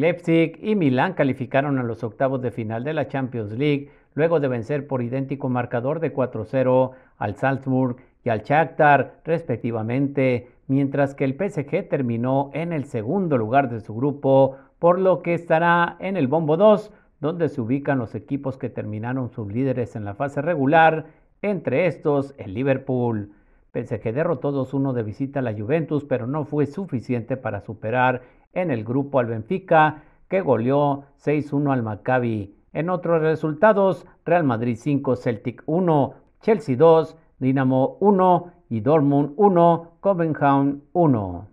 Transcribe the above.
Leipzig y Milán calificaron a los octavos de final de la Champions League luego de vencer por idéntico marcador de 4-0 al Salzburg y al Shakhtar respectivamente, mientras que el PSG terminó en el segundo lugar de su grupo, por lo que estará en el bombo 2, donde se ubican los equipos que terminaron sus líderes en la fase regular, entre estos el Liverpool. PSG derrotó 2-1 de visita a la Juventus, pero no fue suficiente para superar en el grupo al Benfica, que goleó 6-1 al Maccabi. En otros resultados, Real Madrid 5, Celtic 1, Chelsea 2, Dinamo 1 y Dortmund 1, Copenhagen 1.